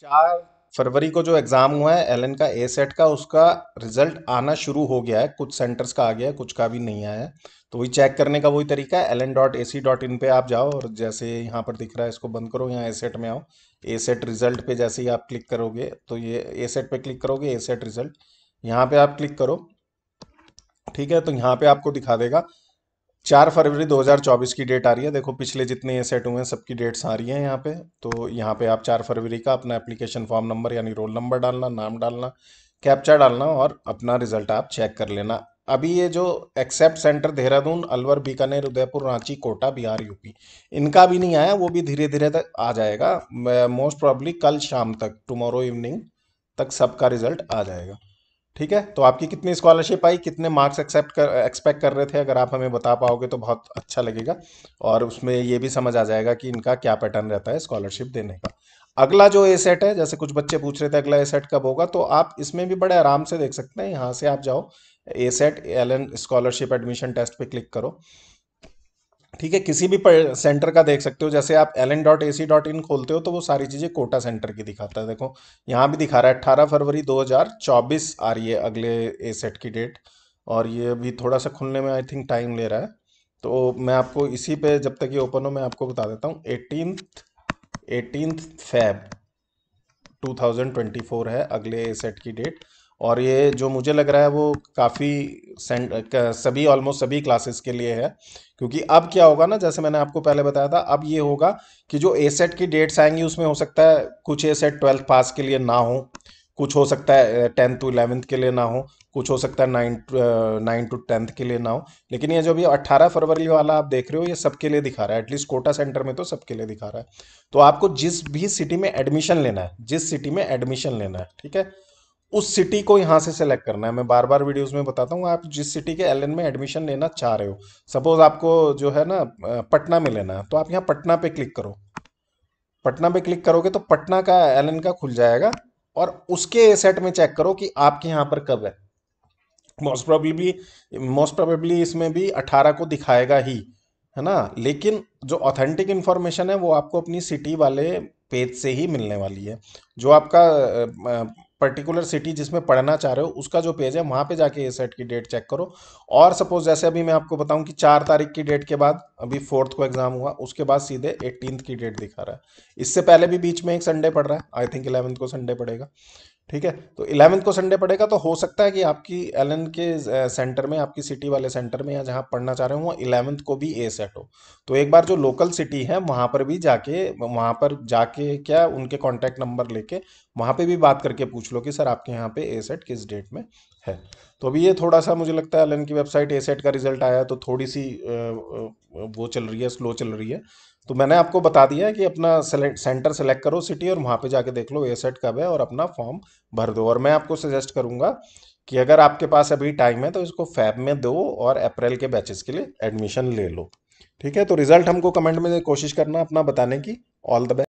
चार फरवरी को जो एग्ज़ाम हुआ है एल का ए सेट का उसका रिजल्ट आना शुरू हो गया है कुछ सेंटर्स का आ गया है कुछ का भी नहीं आया है तो वही चेक करने का वही तरीका है L N dot A C dot in पर आप जाओ और जैसे यहाँ पर दिख रहा है इसको बंद करो यहाँ ए सेट में आओ ए सेट रिजल्ट पे जैसे ही आप क्लिक करोगे तो ये ए सेट पे क्लिक करोगे ए सेट रिजल्ट यहाँ पे आप क्लिक करो ठीक है तो यहाँ पे आपको दिखा देगा चार फरवरी 2024 की डेट आ रही है देखो पिछले जितने ये सेट हुए हैं सबकी डेट्स आ रही हैं यहाँ पे तो यहाँ पे आप चार फरवरी का अपना एप्लीकेशन फॉर्म नंबर यानी रोल नंबर डालना नाम डालना कैप्चा डालना और अपना रिजल्ट आप चेक कर लेना अभी ये जो except centre Dehradun Alwar Bikaner Udaipur Ranchi Kota Bihar UP इनका भी नहीं आया वो भी धीरे धीरे तक आ जाएगा मोस्ट प्रॉब्ली कल शाम तक टुमारो इवनिंग तक सबका रिजल्ट आ जाएगा ठीक है तो आपकी कितनी स्कॉलरशिप आई कितने मार्क्स एक्सेप्ट कर एक्सपेक्ट कर रहे थे अगर आप हमें बता पाओगे तो बहुत अच्छा लगेगा और उसमें ये भी समझ आ जाएगा कि इनका क्या पैटर्न रहता है स्कॉलरशिप देने का अगला जो ए सेट है जैसे कुछ बच्चे पूछ रहे थे अगला ए सेट कब होगा तो आप इसमें भी बड़े आराम से देख सकते हैं यहाँ से आप जाओ A SET L N scholarship admission test पर क्लिक करो ठीक है किसी भी सेंटर का देख सकते हो जैसे आप L N dot A C dot in खोलते हो तो वो सारी चीज़ें कोटा सेंटर की दिखाता है देखो यहाँ भी दिखा रहा है अट्ठारह फरवरी 2024 आ रही है अगले ए सेट की डेट और ये अभी थोड़ा सा खुलने में आई थिंक टाइम ले रहा है तो मैं आपको इसी पे जब तक ये ओपन हो मैं आपको बता देता हूँ एटीन एटीन फैब टू है अगले ए सेट की डेट और ये जो मुझे लग रहा है वो काफ़ी सभी ऑलमोस्ट सभी क्लासेस के लिए है क्योंकि अब क्या होगा ना जैसे मैंने आपको पहले बताया था अब ये होगा कि जो ए सेट की डेट्स आएंगी उसमें हो सकता है कुछ ए सेट ट्वेल्थ पास के लिए ना हो कुछ हो सकता है टेंथ टू इलेवेंथ के लिए ना हो कुछ हो सकता है नाइन नाइन टू टेंथ के लिए ना हो लेकिन ये जो भी अट्ठारह फरवरी वाला आप देख रहे हो ये सबके लिए दिखा रहा है एटलीस्ट कोटा सेंटर में तो सबके लिए दिखा रहा है तो आपको जिस भी सिटी में एडमिशन लेना है जिस सिटी में एडमिशन लेना है ठीक है उस सिटी को यहाँ से सेलेक्ट करना है मैं बार बार वीडियोस में बताता हूँ आप जिस सिटी के एल में एडमिशन लेना चाह रहे हो सपोज आपको जो है ना पटना में लेना है तो आप यहाँ पटना पे क्लिक करो पटना पे क्लिक करोगे तो पटना का एल का खुल जाएगा और उसके सेट में चेक करो कि आपके यहाँ पर कब है मोस्ट प्रोबेबली मोस्ट प्रोबेबली इसमें भी 18 को दिखाएगा ही है ना लेकिन जो ऑथेंटिक इन्फॉर्मेशन है वो आपको अपनी सिटी वाले पेज से ही मिलने वाली है जो आपका पर्टिकुलर सिटी जिसमें पढ़ना चाह रहे हो उसका जो पेज है वहाँ पे जाके ए सेट की डेट चेक करो और सपोज जैसे अभी मैं आपको बताऊं कि चार तारीख की डेट के बाद अभी फोर्थ को एग्जाम हुआ उसके बाद सीधे एटीनथ की डेट दिखा रहा है इससे पहले भी बीच में एक संडे पड़ रहा है आई थिंक इलेवंथ को संडे पड़ेगा ठीक है तो इलेवेंथ को संडे पड़ेगा तो हो सकता है कि आपकी एल के सेंटर में आपकी सिटी वाले सेंटर में या जहाँ पढ़ना चाह रहे हो वहाँ इलेवेंथ को भी ए सेट हो तो एक बार जो लोकल सिटी है वहाँ पर भी जाके वहाँ पर जाके क्या उनके कॉन्टैक्ट नंबर लेके वहाँ पे भी बात करके पूछ लो कि सर आपके यहाँ पे ए सेट किस डेट में है तो अभी ये थोड़ा सा मुझे लगता है एल की वेबसाइट ए सेट का रिजल्ट आया तो थोड़ी सी वो चल रही है स्लो चल रही है तो मैंने आपको बता दिया कि अपना सेलेक्ट सेंटर सेलेक्ट करो सिटी और वहाँ पे जाके देख लो ए सेट कब है और अपना फॉर्म भर दो और मैं आपको सजेस्ट करूँगा कि अगर आपके पास अभी टाइम है तो इसको फैब में दो और अप्रैल के बैचेस के लिए एडमिशन ले लो ठीक है तो रिजल्ट हमको कमेंट में कोशिश करना अपना बताने की ऑल द बेस्ट